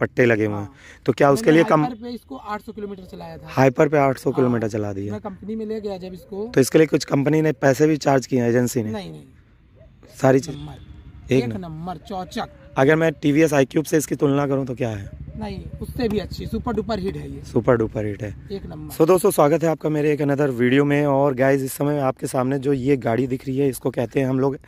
पट्टे लगे हुए हैं हाँ। तो क्या उसके लिए कम पे इसको 800 किलोमीटर चलाया था हाइपर पे 800 हाँ। किलोमीटर चला दिया कंपनी में ले गया जब इसको तो इसके लिए कुछ कंपनी ने पैसे भी चार्ज किए एजेंसी ने नहीं, नहीं। सारी चीज एक नंबर चौचक अगर मैं T V S iQube से इसकी तुलना करूँ तो क्या है नहीं उससे भी अच्छी सुपर डुपर हिट है ये सुपर डुपर हिट है एक नंबर सो so, दोस्तों स्वागत है आपका मेरे एक अनदर वीडियो में और गाइज इस समय आपके सामने जो ये गाड़ी दिख रही है इसको कहते हैं हम लोग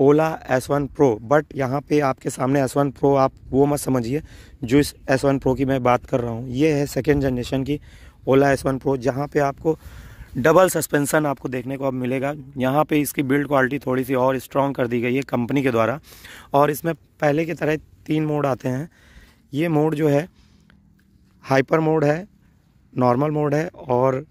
Ola S one Pro but यहाँ पे आपके सामने एस वन प्रो आप वो मत समझिए जो इस एस वन प्रो की मैं बात कर रहा हूँ ये है सेकेंड जनरेशन की ओला एस वन प्रो जहाँ पे आपको डबल सस्पेंसन आपको देखने को अब मिलेगा यहाँ पे इसकी बिल्ड क्वालिटी थोड़ी सी और स्ट्रॉन्ग कर दी गई है कंपनी के द्वारा और इसमें पहले की तरह तीन मोड आते हैं ये मोड जो है हाइपर मोड है नॉर्मल मोड है और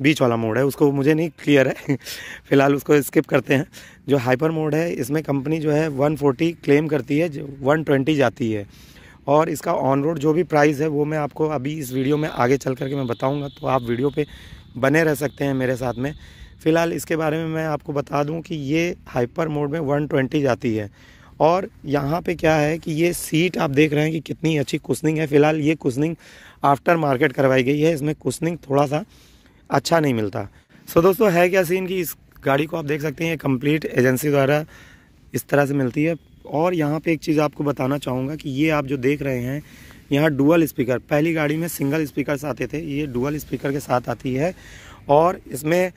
बीच वाला मोड है उसको मुझे नहीं क्लियर है फिलहाल उसको स्किप करते हैं जो हाइपर मोड है इसमें कंपनी जो है 140 क्लेम करती है जो 120 जाती है और इसका ऑन रोड जो भी प्राइस है वो मैं आपको अभी इस वीडियो में आगे चल करके मैं बताऊंगा तो आप वीडियो पे बने रह सकते हैं मेरे साथ में फ़िलहाल इसके बारे में मैं आपको बता दूँ कि ये हाइपर मोड में वन जाती है और यहाँ पर क्या है कि ये सीट आप देख रहे हैं कि कितनी अच्छी कुशनिंग है फ़िलहाल ये कुशनिंग आफ्टर मार्केट करवाई गई है इसमें कुशनिंग थोड़ा सा अच्छा नहीं मिलता सो दोस्तों है क्या सीन कि इस गाड़ी को आप देख सकते हैं कंप्लीट एजेंसी द्वारा इस तरह से मिलती है और यहाँ पे एक चीज़ आपको बताना चाहूँगा कि ये आप जो देख रहे हैं यहाँ डुअल स्पीकर पहली गाड़ी में सिंगल स्पीकर आते थे ये डुअल स्पीकर के साथ आती है और इसमें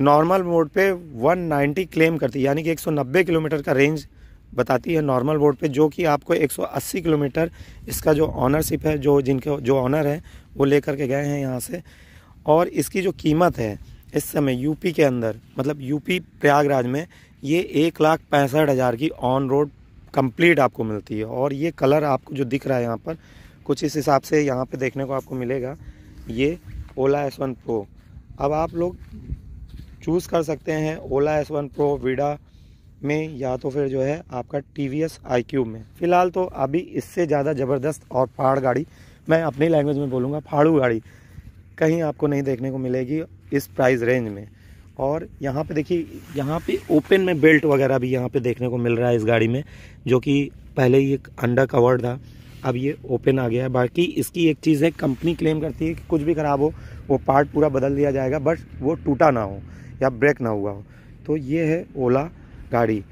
नॉर्मल मोड पे 190 क्लेम करती है यानी कि 190 किलोमीटर का रेंज बताती है नॉर्मल मोड पे जो कि आपको 180 किलोमीटर इसका जो ऑनरशिप है जो जिनके जो ऑनर हैं वो लेकर के गए हैं यहाँ से और इसकी जो कीमत है इस समय यूपी के अंदर मतलब यूपी प्रयागराज में ये एक लाख पैंसठ हज़ार की ऑन रोड कंप्लीट आपको मिलती है और ये कलर आपको जो दिख रहा है यहाँ पर कुछ इस हिसाब से यहाँ पे देखने को आपको मिलेगा ये ओला एस वन प्रो अब आप लोग चूज़ कर सकते हैं Ola S one Pro Vida में या तो फिर जो है आपका T V S iQube में फ़िलहाल तो अभी इससे ज़्यादा ज़बरदस्त और पहाड़ गाड़ी मैं अपनी लैंग्वेज में बोलूँगा फाड़ू गाड़ी कहीं आपको नहीं देखने को मिलेगी इस प्राइस रेंज में और यहाँ पे देखिए यहाँ पे ओपन में बेल्ट वगैरह भी यहाँ पे देखने को मिल रहा है इस गाड़ी में जो कि पहले ही एक अंडर कवर्ड था अब ये ओपन आ गया है बाकी इसकी एक चीज़ है कंपनी क्लेम करती है कि कुछ भी ख़राब हो वो पार्ट पूरा बदल दिया जाएगा बट वो टूटा ना हो या ब्रेक ना हुआ हो तो ये है ओला गाड़ी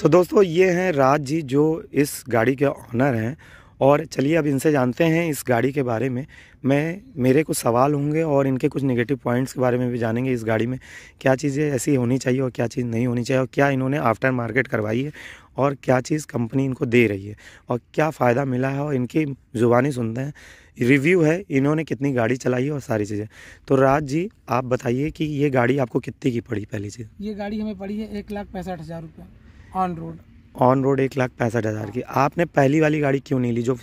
सो दोस्तों ये हैं राज जी जो इस गाड़ी के ऑनर हैं और चलिए अब इनसे जानते हैं इस गाड़ी के बारे में मैं मेरे कुछ सवाल होंगे और इनके कुछ नेगेटिव पॉइंट्स के बारे में भी जानेंगे इस गाड़ी में क्या चीज़ें ऐसी होनी चाहिए और क्या चीज़ नहीं होनी चाहिए और क्या इन्होंने आफ्टर मार्केट करवाई है और क्या चीज़ कंपनी इनको दे रही है और क्या फ़ायदा मिला है और इनकी ज़ुबानी सुनते हैं रिव्यू है इन्होंने कितनी गाड़ी चलाई है और सारी चीज़ें तो राज जी आप बताइए कि ये गाड़ी आपको कितने की पड़ी पहली चीज़ ये गाड़ी हमें पड़ी है एक लाख पैंसठ हज़ार रुपये ऑन रोड ऑन रोड एक लाख पैंसठ हज़ार की आपने पहली वाली गाड़ी क्यों नहीं ली जो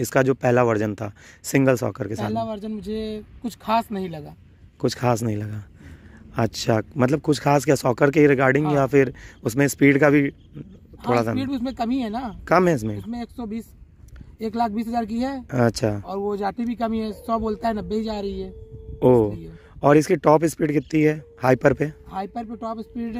इसका जो पहला वर्जन था सिंगल सॉकर के साथ पहला वर्जन मुझे कुछ खास नहीं लगा कुछ खास नहीं लगा अच्छा मतलब कुछ खास क्या सॉकर के रिगार्डिंग हाँ। या फिर उसमें स्पीड का भी हाँ, थोड़ा हाँ, सा उसमें कमी है ना कम है इसमें उसमें 120 एक लाख बीस हजार की है अच्छा और वो जाती भी कमी है सौ बोलता है नब्बे जा रही है ओ और इसकी टॉप स्पीड कितनी है हाइपर पे हाइपर पे टॉप स्पीड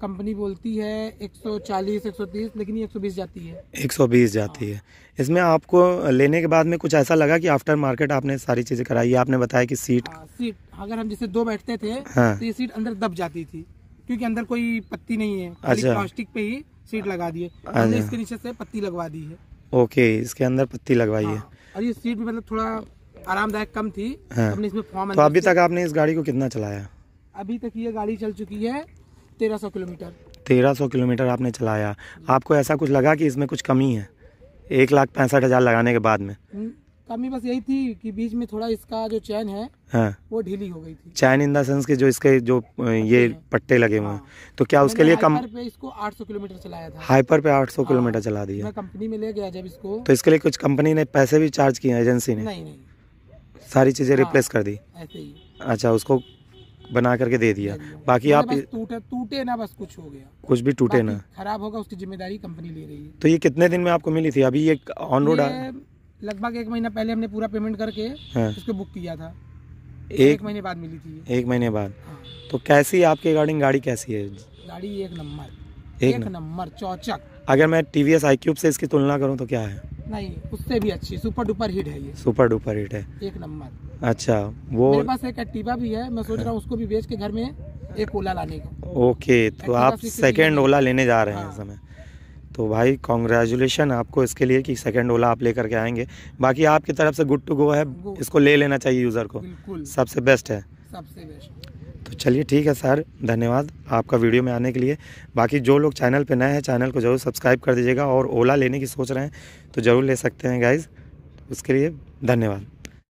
कंपनी बोलती है 140 130 लेकिन ये 120 जाती है 120 जाती है हाँ। इसमें आपको लेने के बाद में कुछ ऐसा लगा कि आफ्टर मार्केट आपने सारी चीजें कराई आपने बताया कि सीट आ, सीट अगर हम जिसे दो बैठते थे हाँ। तो ये सीट अंदर दब जाती थी क्योंकि अंदर कोई पत्ती नहीं है अच्छा प्लास्टिक पे ही सीट लगा दी अच्छा। है इसके नीचे से पत्ती लगवा दी है ओके इसके अंदर पत्ती लगवाई है हाँ, और ये सीट भी मतलब थोड़ा आरामदायक कम थी हाँ। हमने इसमें फॉर्म तो अभी तक आपने इस गाड़ी को कितना चलाया अभी तक ये गाड़ी चल चुकी है तेरह सौ किलोमीटर तेरह सौ किलोमीटर आपने चलाया आपको ऐसा कुछ लगा कि इसमें कुछ कमी है एक लाख पैंसठ हजार लगाने के बाद में हम्म, कमी बस यही थी कि बीच में थोड़ा इसका जो चैन है हाँ। वो ढीली हो गई थी चैन इन देंस के जो इसके जो ये पट्टे लगे हुए हैं हाँ। तो क्या उसके लिए कम पे इसको 800 किलोमीटर चलाया था हाइपर पे 800 हाँ। किलोमीटर चला दिया कंपनी में ले गया जब इसको तो इसके लिए कुछ कंपनी ने पैसे भी चार्ज किए एजेंसी ने नहीं नहीं सारी चीज़ें रिप्लेस हाँ, कर दी अच्छा उसको बना करके दे दिया बाकी तो आप टूटे टूटे ना बस कुछ हो गया कुछ भी टूटे ना खराब होगा उसकी जिम्मेदारी कंपनी ले रही है तो ये कितने दिन में आपको मिली थी अभी ये ऑन रोड लगभग एक महीना पहले हमने पूरा पेमेंट करके हाँ। उसको बुक किया था एक, महीने बाद मिली थी एक महीने बाद हाँ। तो कैसी है आपके अकॉर्डिंग गाड़ी कैसी है गाड़ी एक नंबर एक, नंबर चौचक अगर मैं टीवीएस आई क्यूब से इसकी तुलना करूँ तो क्या है नहीं उससे भी अच्छी सुपर डुपर हिट है ये सुपर डुपर हिट है एक नंबर अच्छा वो मेरे पास एक एक्टिवा भी है मैं सोच रहा हूँ उसको भी बेच के घर में एक ओला लाने का ओके तो आप सेकेंड ओला लेने जा रहे हैं हाँ। समय तो भाई कॉन्ग्रेचुलेशन आपको इसके लिए कि सेकंड ओला आप लेकर के आएंगे बाकी आपकी तरफ से गुड टू गो है इसको ले लेना चाहिए यूज़र को सबसे बेस्ट है सबसे बेस्ट तो चलिए ठीक है सर धन्यवाद आपका वीडियो में आने के लिए बाकी जो लोग चैनल पे नए हैं चैनल को ज़रूर सब्सक्राइब कर दीजिएगा और ओला लेने की सोच रहे हैं तो ज़रूर ले सकते हैं गाइज़ उसके लिए धन्यवाद